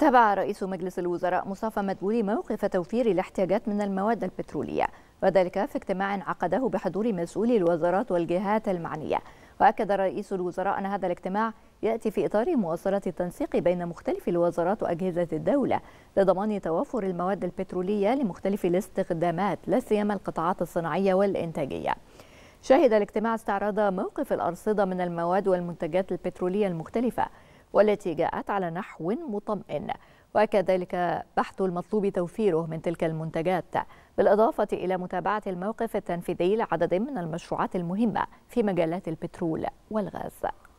تابع رئيس مجلس الوزراء مصطفى مدبولي موقف توفير الاحتياجات من المواد البترولية وذلك في اجتماع عقده بحضور مسؤولي الوزارات والجهات المعنية وأكد رئيس الوزراء أن هذا الاجتماع يأتي في إطار مواصلة التنسيق بين مختلف الوزارات وأجهزة الدولة لضمان توافر المواد البترولية لمختلف الاستخدامات لا سيما القطاعات الصناعية والإنتاجية شهد الاجتماع استعراض موقف الأرصدة من المواد والمنتجات البترولية المختلفة والتي جاءت على نحو مطمئن وكذلك بحث المطلوب توفيره من تلك المنتجات بالإضافة إلى متابعة الموقف التنفيذي لعدد من المشروعات المهمة في مجالات البترول والغاز